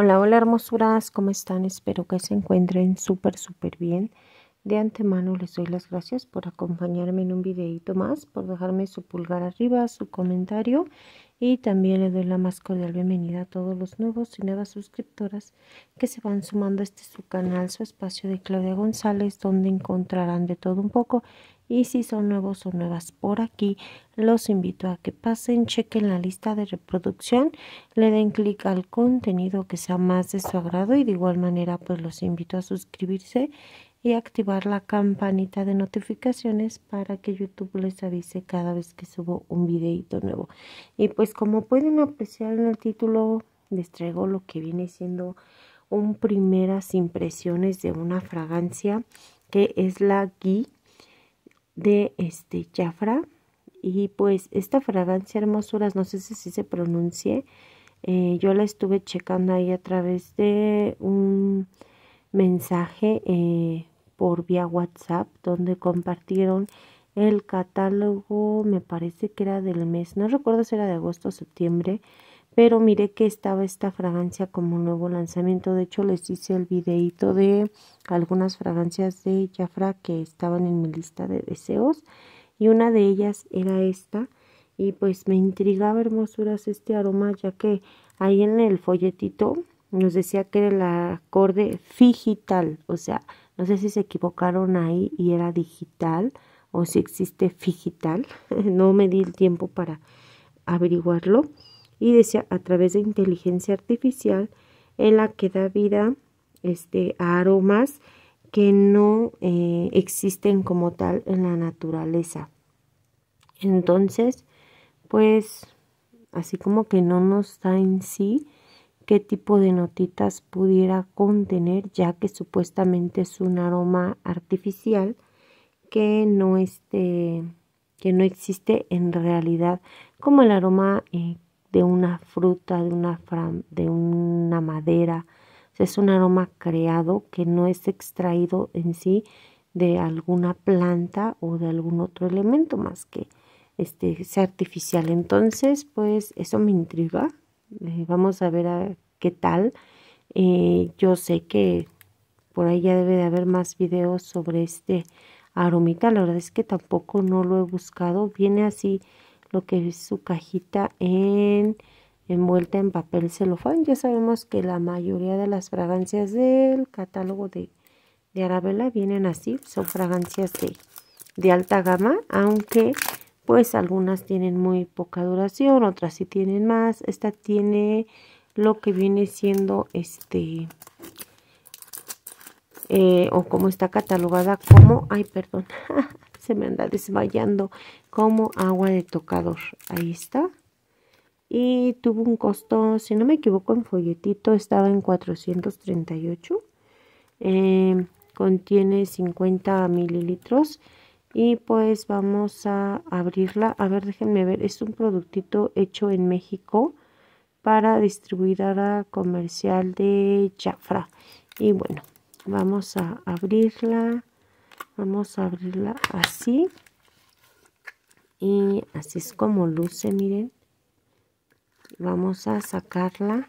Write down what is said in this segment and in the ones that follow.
Hola, hola hermosuras, ¿cómo están? Espero que se encuentren súper, súper bien. De antemano les doy las gracias por acompañarme en un videito más, por dejarme su pulgar arriba, su comentario y también le doy la más cordial bienvenida a todos los nuevos y nuevas suscriptoras que se van sumando a este su canal, su espacio de Claudia González, donde encontrarán de todo un poco y si son nuevos o nuevas por aquí, los invito a que pasen, chequen la lista de reproducción, le den clic al contenido que sea más de su agrado y de igual manera pues los invito a suscribirse y activar la campanita de notificaciones para que YouTube les avise cada vez que subo un videito nuevo. Y pues como pueden apreciar en el título, les traigo lo que viene siendo un primeras impresiones de una fragancia que es la Geek de este Jafra. Y pues esta fragancia hermosuras, no sé si, se pronuncie, eh, yo la estuve checando ahí a través de un mensaje eh, por vía WhatsApp donde compartieron el catálogo, me parece que era del mes, no recuerdo si era de agosto o septiembre, pero miré que estaba esta fragancia como nuevo lanzamiento. De hecho, les hice el videito de algunas fragancias de Jafra que estaban en mi lista de deseos. Y una de ellas era esta. Y pues me intrigaba hermosuras este aroma, ya que ahí en el folletito nos decía que era el acorde figital. O sea, no sé si se equivocaron ahí y era digital o si existe digital. no me di el tiempo para averiguarlo y decía a través de inteligencia artificial en la que da vida este, a aromas que no eh, existen como tal en la naturaleza. Entonces, pues así como que no nos da en sí qué tipo de notitas pudiera contener, ya que supuestamente es un aroma artificial que no, este, que no existe en realidad, como el aroma eh, de una fruta, de una, de una madera. es un aroma creado que no es extraído en sí de alguna planta o de algún otro elemento más que este sea artificial. Entonces, pues eso me intriga. Eh, vamos a ver a qué tal. Eh, yo sé que por ahí ya debe de haber más videos sobre este aromita. La verdad es que tampoco no lo he buscado. Viene así lo que es su cajita en envuelta en papel celofán. Ya sabemos que la mayoría de las fragancias del catálogo de, de Arabella vienen así, son fragancias de, alta gama, aunque pues algunas tienen muy poca duración, otras sí tienen más. Esta tiene lo que viene siendo este... Eh, o como está catalogada como, ay perdón, se me anda desmayando como agua de tocador. Ahí está. Y tuvo un costo, si no me equivoco, en folletito estaba en 438. Eh, contiene 50 mililitros. Y pues vamos a abrirla. A ver, déjenme ver. Es un productito hecho en México para distribuidora comercial de Chafra. Y bueno, vamos a abrirla vamos a abrirla así y así es como luce miren vamos a sacarla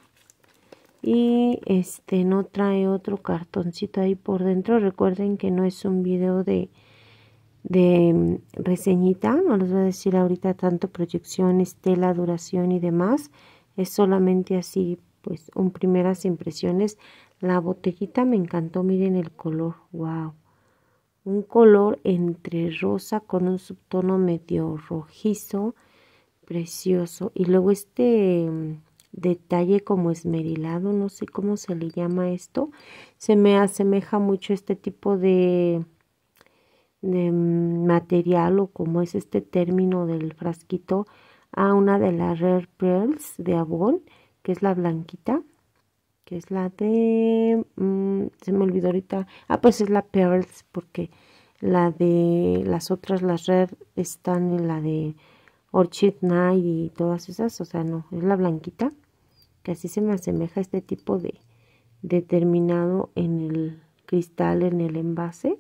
y este no trae otro cartoncito ahí por dentro recuerden que no es un video de de mm, reseñita no les voy a decir ahorita tanto proyecciones, tela, duración y demás es solamente así pues un primeras impresiones la botellita me encantó miren el color wow un color entre rosa con un subtono medio rojizo, precioso. Y luego este mm, detalle como esmerilado, no sé cómo se le llama esto, se me asemeja mucho este tipo de, mm, material o como es este término del frasquito a una de las Rare Pearls de Avon, que es la blanquita que es la de... Mm, se me olvidó ahorita. Ah, pues es la Pearls, porque la de las otras, las Red, están en la de Orchid Night y todas esas. O sea, no, es la blanquita, que así se me asemeja a este tipo de determinado en el cristal, en el envase.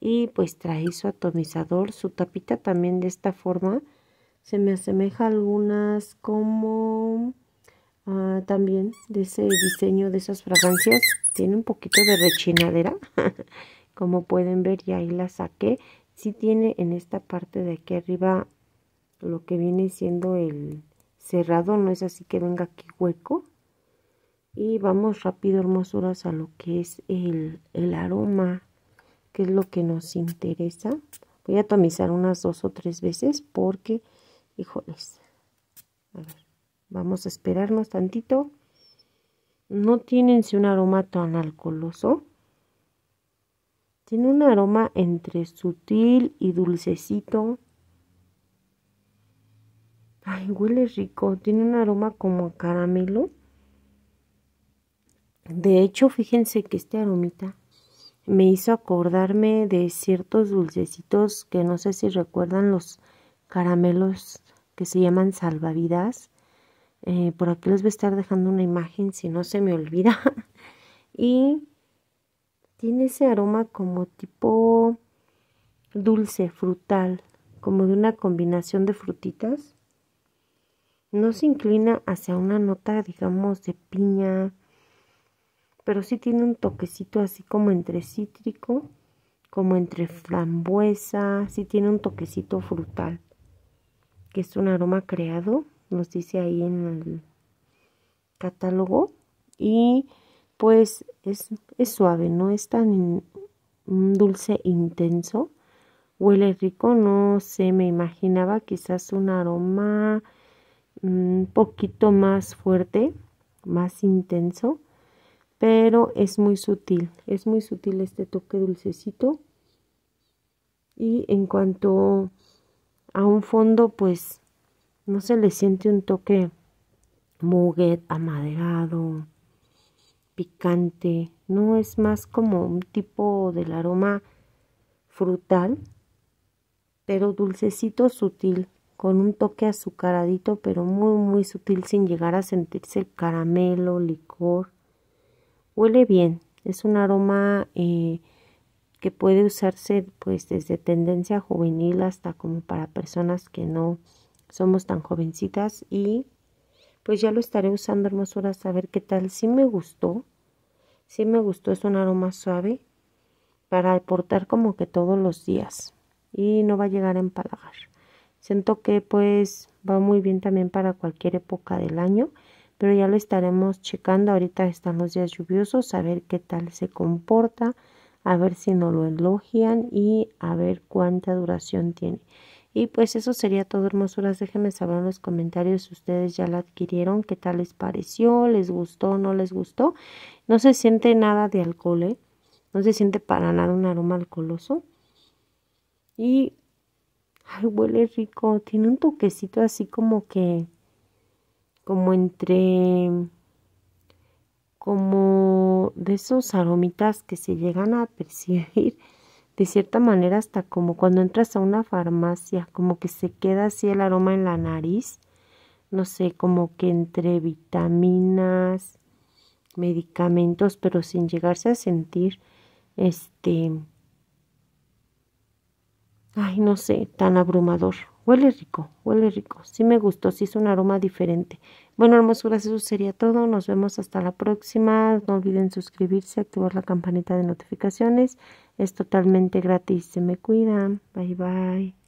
Y pues trae su atomizador, su tapita también de esta forma. Se me asemeja a algunas como Ah, también de ese diseño de esas fragancias. Tiene un poquito de rechinadera, como pueden ver, y ahí la saqué. Si tiene en esta parte de aquí arriba lo que viene siendo el cerrado, no es así que venga aquí hueco. Y vamos rápido, hermosuras, a lo que es el, el aroma, que es lo que nos interesa. Voy a atomizar unas dos o tres veces porque, híjoles, a ver. Vamos a esperarnos tantito. No tienen un aroma tan alcoholoso. Tiene un aroma entre sutil y dulcecito. Ay, huele rico. Tiene un aroma como caramelo. De hecho, fíjense que este aromita me hizo acordarme de ciertos dulcecitos que no sé si recuerdan los caramelos que se llaman salvavidas. Eh, por aquí les voy a estar dejando una imagen si no se me olvida. y tiene ese aroma como tipo dulce, frutal, como de una combinación de frutitas. No se inclina hacia una nota, digamos, de piña, pero sí tiene un toquecito así como entre cítrico, como entre frambuesa, sí tiene un toquecito frutal, que es un aroma creado nos dice ahí en el catálogo. Y pues es, es suave, no es tan dulce intenso. Huele rico, no se me imaginaba quizás un aroma un mm, poquito más fuerte, más intenso, pero es muy sutil, es muy sutil este toque dulcecito. Y en cuanto a un fondo, pues no se le siente un toque muguet, amaderado, picante, no es más como un tipo del aroma frutal, pero dulcecito sutil, con un toque azucaradito, pero muy muy sutil sin llegar a sentirse caramelo, licor. Huele bien, es un aroma eh, que puede usarse pues desde tendencia juvenil hasta como para personas que no somos tan jovencitas y pues ya lo estaré usando hermosuras a ver qué tal. Si me gustó, si me gustó, es un aroma suave para aportar como que todos los días y no va a llegar a empalagar. Siento que pues va muy bien también para cualquier época del año, pero ya lo estaremos checando. Ahorita están los días lluviosos, a ver qué tal se comporta, a ver si no lo elogian y a ver cuánta duración tiene. Y pues eso sería todo, hermosuras. Déjenme saber en los comentarios si ustedes ya la adquirieron, qué tal les pareció, les gustó, no les gustó. No se siente nada de alcohol, ¿eh? No se siente para nada un aroma alcoholoso. Y, ay, huele rico. Tiene un toquecito así como que, como entre, como de esos aromitas que se llegan a percibir de cierta manera hasta como cuando entras a una farmacia, como que se queda así el aroma en la nariz, no sé, como que entre vitaminas, medicamentos, pero sin llegarse a sentir este ay, no sé, tan abrumador. Huele rico, huele rico. Sí me gustó, sí es un aroma diferente. Bueno, hermosuras, eso sería todo. Nos vemos hasta la próxima. No olviden suscribirse, activar la campanita de notificaciones. Es totalmente gratis. Se me cuidan. Bye bye.